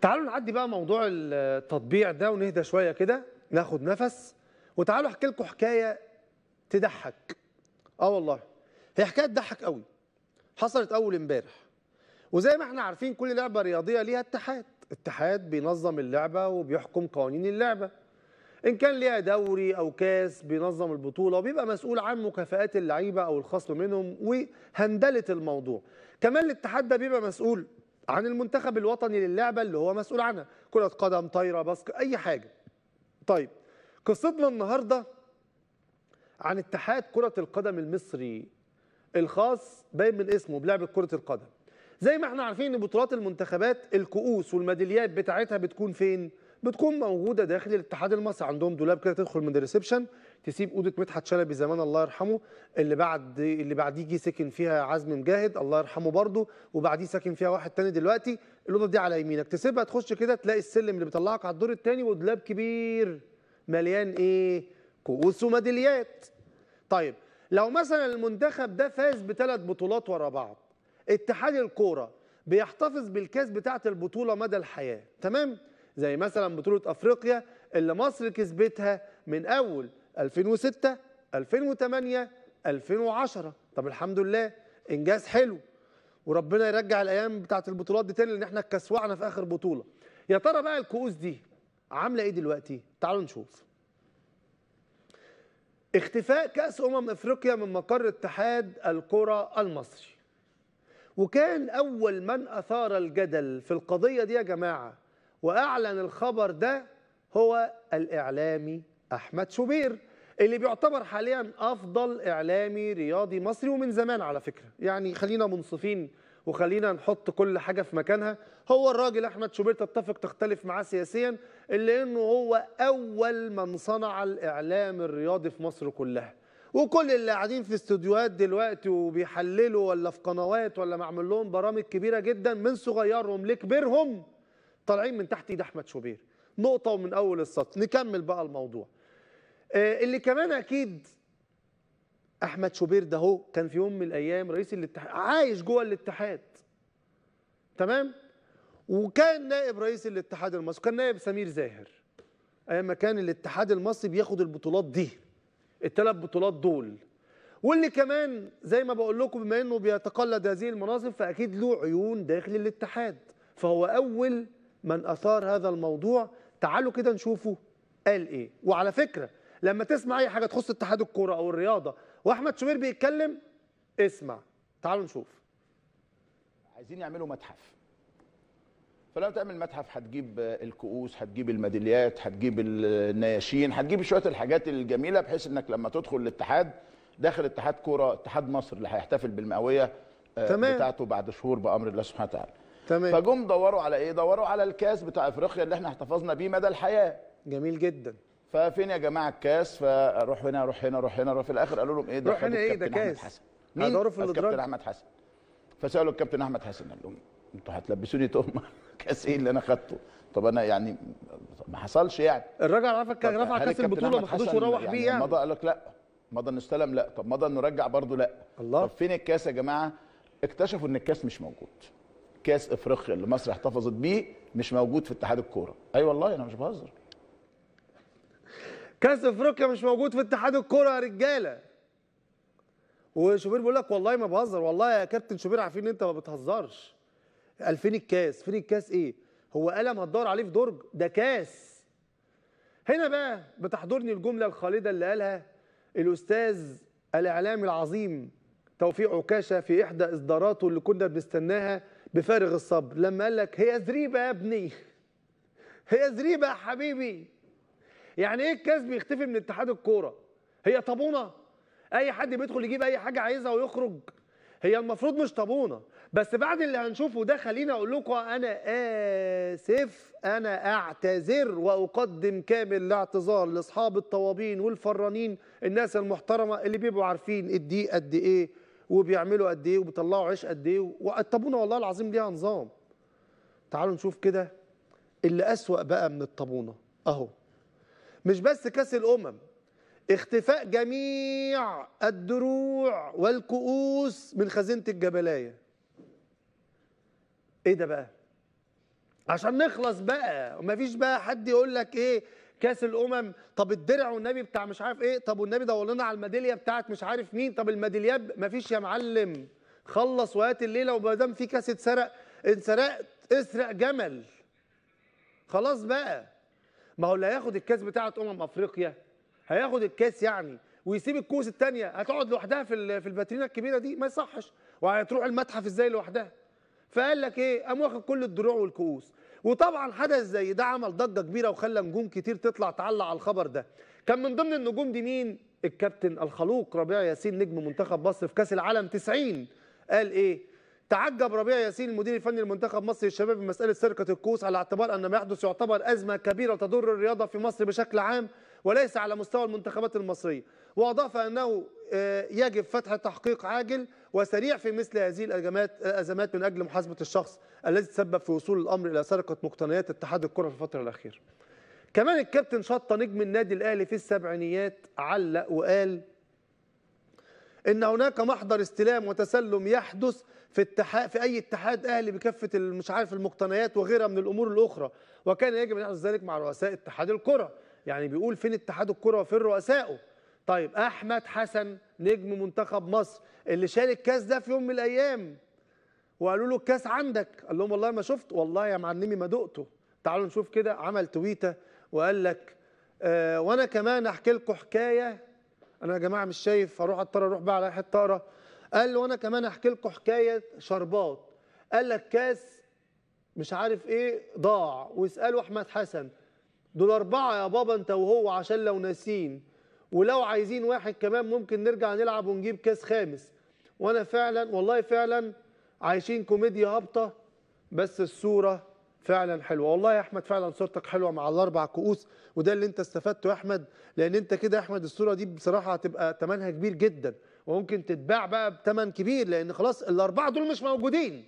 تعالوا نعدي بقى موضوع التطبيع ده ونهدى شويه كده ناخد نفس وتعالوا احكي لكم حكايه تضحك اه والله هي حكايه تضحك قوي حصلت اول امبارح وزي ما احنا عارفين كل لعبه رياضيه ليها اتحاد اتحاد بينظم اللعبه وبيحكم قوانين اللعبه ان كان ليها دوري او كاس بينظم البطوله وبيبقى مسؤول عن مكافئات اللعيبه او الخصم منهم وهندله الموضوع كمان الاتحاد ده بيبقى مسؤول عن المنتخب الوطني للعبه اللي هو مسؤول عنها كره قدم طايره باسكت اي حاجه طيب قصتنا النهارده عن اتحاد كره القدم المصري الخاص باين من اسمه بلعبه كره القدم زي ما احنا عارفين ان بطولات المنتخبات الكؤوس والميداليات بتاعتها بتكون فين بتكون موجوده داخل الاتحاد المصري عندهم دولاب كده تدخل من الريسبشن تسيب اوضه مدحت شلبي زمان الله يرحمه اللي بعد اللي بعديه جه ساكن فيها عزمي مجاهد الله يرحمه برضه وبعديه ساكن فيها واحد تاني دلوقتي الاوضه دي على يمينك تسيبها تخش كده تلاقي السلم اللي بيطلعك على الدور الثاني ودولاب كبير مليان ايه كؤوس وميداليات طيب لو مثلا المنتخب ده فاز بثلاث بطولات ورا بعض اتحاد الكوره بيحتفظ بالكاس بتاعه البطوله مدى الحياه تمام زي مثلا بطوله افريقيا اللي مصر كسبتها من اول 2006 2008 2010 طب الحمد لله انجاز حلو وربنا يرجع الايام بتاعت البطولات دي تاني لان احنا اتكسوعنا في اخر بطوله يا ترى بقى الكؤوس دي عامله ايه دلوقتي تعالوا نشوف اختفاء كاس امم افريقيا من مقر اتحاد الكره المصري وكان اول من اثار الجدل في القضيه دي يا جماعه وأعلن الخبر ده هو الإعلامي أحمد شوبير اللي بيعتبر حاليا أفضل إعلامي رياضي مصري ومن زمان على فكرة يعني خلينا منصفين وخلينا نحط كل حاجة في مكانها هو الراجل أحمد شوبير تتفق تختلف معاه سياسيا اللي أنه هو أول من صنع الإعلام الرياضي في مصر كلها وكل اللي قاعدين في استوديوهات دلوقتي وبيحللوا ولا في قنوات ولا معمول لهم برامج كبيرة جدا من صغيرهم لكبيرهم طالعين من تحت ايد احمد شوبير نقطه ومن اول السطر نكمل بقى الموضوع آه، اللي كمان اكيد احمد شوبير ده هو كان في يوم من الايام رئيس الاتحاد عايش جوه الاتحاد تمام وكان نائب رئيس الاتحاد المصري كان نائب سمير زاهر ايام ما كان الاتحاد المصري بياخد البطولات دي الثلاث بطولات دول واللي كمان زي ما بقول لكم بما انه بيتقلد هذه المناصب فاكيد له عيون داخل الاتحاد فهو اول من أثار هذا الموضوع تعالوا كده نشوفه قال إيه وعلى فكرة لما تسمع أي حاجة تخص اتحاد الكورة أو الرياضة وأحمد شوبير بيتكلم اسمع تعالوا نشوف عايزين يعملوا متحف فلما تعمل متحف هتجيب الكؤوس هتجيب الميداليات هتجيب النياشين هتجيب شويه الحاجات الجميله بحيث انك لما تدخل الاتحاد داخل اتحاد كوره اتحاد مصر اللي هيحتفل بالمئويه آه، تمام. بتاعته بعد شهور بامر الله سبحانه وتعالى تمام فجم دوروا على ايه دوروا على الكاس بتاع افريقيا اللي احنا احتفظنا بيه مدى الحياه جميل جدا ففين يا جماعه الكاس فاروح هنا اروح هنا اروح هنا في الاخر قالوا لهم ايه ده روح هنا ايه ده كاس حسن. مين في الكابتن احمد حسن فسالوا الكابتن احمد حسن قال لهم انتوا هتلبسوني تهمه كاس ايه اللي انا خدته طب انا يعني ما حصلش يعني الراجل عرفك رفع كاس البطوله ما خدوش وروح بيه يعني, يعني مضى قال لك لا مضى انه استلم لا طب مضى انه رجع برضه لا الله طب فين الكاس يا جماعه اكتشفوا ان الكاس مش موجود كاس افريقيا اللي مصر احتفظت بيه مش موجود في اتحاد الكوره اي أيوة والله انا مش بهزر كاس افريقيا مش موجود في اتحاد الكوره يا رجاله وشوبير بيقول لك والله ما بهزر والله يا كابتن شوبير عارفين ان انت ما بتهزرش 2000 الكاس فين الكاس ايه هو قلم هتدور عليه في درج ده كاس هنا بقى بتحضرني الجمله الخالده اللي قالها الاستاذ الاعلامي العظيم توفيق عكاشه في احدى اصداراته اللي كنا بنستناها بفارغ الصبر لما قال لك هي زريبه يا ابني هي زريبه يا حبيبي يعني ايه الكسب يختفي من اتحاد الكوره هي طابونه اي حد بيدخل يجيب اي حاجه عايزها ويخرج هي المفروض مش طابونه بس بعد اللي هنشوفه ده خليني اقول لكم انا اسف انا اعتذر واقدم كامل الاعتذار لاصحاب الطوابين والفرانين الناس المحترمه اللي بيبقوا عارفين الدقيقه قد ايه وبيعملوا قد ايه وبيطلعوا عيش قد ايه والطابونه والله العظيم ليها نظام تعالوا نشوف كده اللي اسوا بقى من الطابونه اهو مش بس كاس الامم اختفاء جميع الدروع والكؤوس من خزينه الجبلايه ايه ده بقى عشان نخلص بقى ومفيش بقى حد يقول لك ايه كاس الامم طب الدرع والنبي بتاع مش عارف ايه طب والنبي دور لنا على الميداليه بتاعت مش عارف مين طب الميداليات مفيش يا معلم خلص وهات الليله وما دام في كاس اتسرق اتسرقت اسرق جمل خلاص بقى ما هو اللي هياخد الكاس بتاعت امم افريقيا هياخد الكاس يعني ويسيب الكوس الثانيه هتقعد لوحدها في في الباترينا الكبيره دي ما يصحش وهتروح المتحف ازاي لوحدها فقال لك ايه قام واخد كل الدروع والكؤوس وطبعا حدث زي ده عمل ضجه كبيره وخلى نجوم كتير تطلع تعلق على الخبر ده كان من ضمن النجوم دي مين الكابتن الخلوق ربيع ياسين نجم منتخب مصر في كاس العالم 90 قال ايه تعجب ربيع ياسين المدير الفني لمنتخب مصر الشباب بمساله سرقه الكوس على اعتبار ان ما يحدث يعتبر ازمه كبيره تضر الرياضه في مصر بشكل عام وليس على مستوى المنتخبات المصريه واضاف انه آه، يجب فتح تحقيق عاجل وسريع في مثل هذه الأزمات من أجل محاسبة الشخص الذي تسبب في وصول الأمر إلى سرقة مقتنيات اتحاد الكرة في الفترة الأخيرة كمان الكابتن شطة نجم النادي الأهلي في السبعينيات علق وقال ان هناك محضر استلام وتسلم يحدث في اتحاد في اي اتحاد اهلي بكافه مش عارف المقتنيات وغيرها من الامور الاخرى وكان يجب ان يحدث ذلك مع رؤساء اتحاد الكره يعني بيقول فين اتحاد الكره وفين رؤسائه طيب احمد حسن نجم منتخب مصر اللي شال الكاس ده في يوم من الايام وقالوا له الكاس عندك قال لهم والله ما شفت والله يا معلمي ما دقته تعالوا نشوف كده عمل تويته وقال لك آه وانا كمان احكي لكم حكايه انا يا جماعه مش شايف هروح اضطر اروح بقى على حته طاره قال له وانا كمان احكي لكم حكايه شربات قال لك كاس مش عارف ايه ضاع واسالوا احمد حسن دول اربعه يا بابا انت وهو عشان لو ناسين ولو عايزين واحد كمان ممكن نرجع نلعب ونجيب كاس خامس وانا فعلا والله فعلا عايشين كوميديا هابطه بس الصوره فعلا حلوه والله يا احمد فعلا صورتك حلوه مع الاربع كؤوس وده اللي انت استفدته يا احمد لان انت كده يا احمد الصوره دي بصراحه هتبقى ثمنها كبير جدا وممكن تتباع بقى بثمن كبير لان خلاص الاربعه دول مش موجودين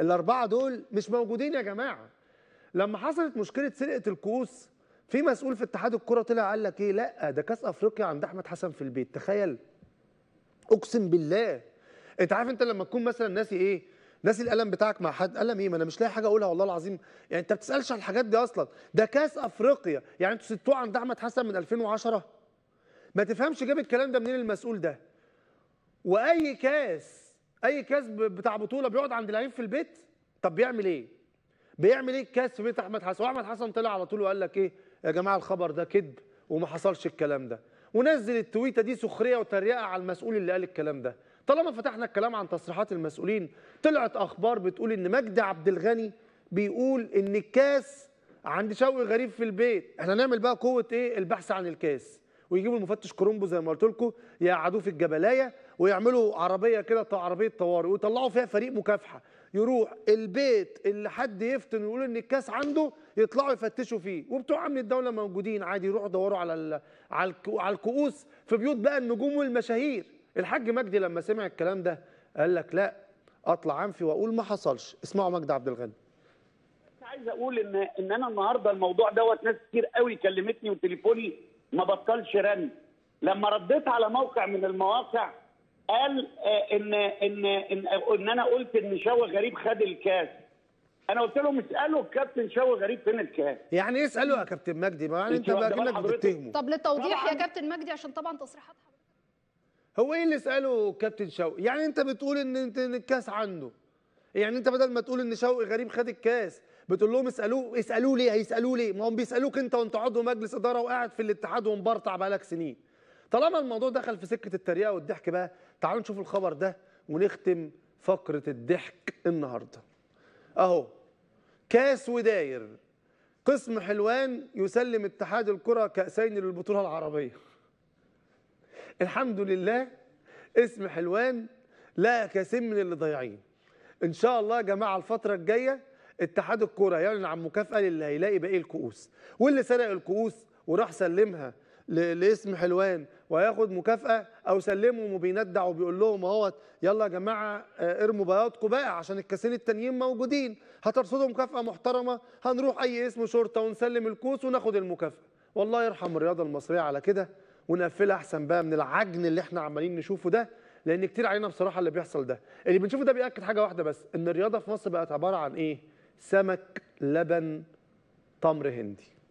الاربعه دول مش موجودين يا جماعه لما حصلت مشكله سرقه الكؤوس في مسؤول في اتحاد الكره طلع قال لك ايه لا ده كاس افريقيا عند احمد حسن في البيت تخيل اقسم بالله انت عارف انت لما تكون مثلا ناسي ايه ناسي القلم بتاعك مع حد قلم ايه ما انا مش لاقي حاجه اقولها والله العظيم يعني انت ما بتسالش على الحاجات دي اصلا ده كاس افريقيا يعني انتوا سبتوه عند احمد حسن من 2010 ما تفهمش جاب الكلام ده منين المسؤول ده واي كاس اي كاس بتاع بطوله بيقعد عند لعيب في البيت طب بيعمل ايه بيعمل ايه الكاس في بيت احمد حسن واحمد حسن طلع على طول وقال لك ايه يا جماعه الخبر ده كذب وما حصلش الكلام ده ونزل التويته دي سخريه وتريقه على المسؤول اللي قال الكلام ده طالما فتحنا الكلام عن تصريحات المسؤولين طلعت اخبار بتقول ان مجدي عبد الغني بيقول ان الكاس عند شوقي غريب في البيت احنا نعمل بقى قوه ايه البحث عن الكاس ويجيبوا المفتش كرومبو زي ما قلت لكم يقعدوه في الجبلايه ويعملوا عربيه كده عربيه طوارئ ويطلعوا فيها فريق مكافحه يروح البيت اللي حد يفتن ويقول ان الكاس عنده يطلعوا يفتشوا فيه وبتوع امن الدوله موجودين عادي يروحوا يدوروا على على الكؤوس في بيوت بقى النجوم والمشاهير الحاج مجدي لما سمع الكلام ده قال لك لا اطلع انفي واقول ما حصلش اسمعوا مجدي عبد الغني عايز اقول ان ان انا النهارده الموضوع دوت ناس كتير قوي كلمتني وتليفوني ما بطلش رن لما رديت على موقع من المواقع قال آه، ان ان ان, إن انا قلت ان شوى غريب خد الكاس انا قلت لهم اسالوا الكابتن شوقي غريب فين الكهان يعني ايه اسالوا يا كابتن مجدي ما يعني انت بقى كانك بتتهمه طب للتوضيح يا كابتن مجدي عشان طبعا تصريحات هو ايه اللي اساله كابتن شوقي يعني انت بتقول ان انت الكاس عنده يعني انت بدل ما تقول ان شوقي غريب خد الكاس بتقول لهم اسالوه اسالوه ليه هيسالوه ليه ما هم بيسالوك انت وانت عضو مجلس اداره وقاعد في الاتحاد ومبرطع بقالك سنين طالما الموضوع دخل في سكه التريقه والضحك بقى تعالوا نشوف الخبر ده ونختم فقره الضحك النهارده اهو كاس وداير قسم حلوان يسلم اتحاد الكرة كأسين للبطولة العربية الحمد لله اسم حلوان لا كاسين من اللي ضايعين ان شاء الله يا جماعة الفترة الجاية اتحاد الكرة يعلن يعني عن مكافأة للي هيلاقي باقي الكؤوس واللي سرق الكؤوس وراح سلمها لاسم حلوان وياخد مكافاه او سلمه وبيندع وبيقول لهم اهوت يلا يا جماعه آه، ارموا بياضكم بقى عشان الكاسين التانيين موجودين هترصدوا مكافاه محترمه هنروح اي اسم شرطه ونسلم الكوس وناخد المكافاه والله يرحم الرياضه المصريه على كده ونقفلها احسن بقى من العجن اللي احنا عمالين نشوفه ده لان كتير علينا بصراحه اللي بيحصل ده اللي بنشوفه ده بياكد حاجه واحده بس ان الرياضه في مصر بقت عباره عن ايه سمك لبن تمر هندي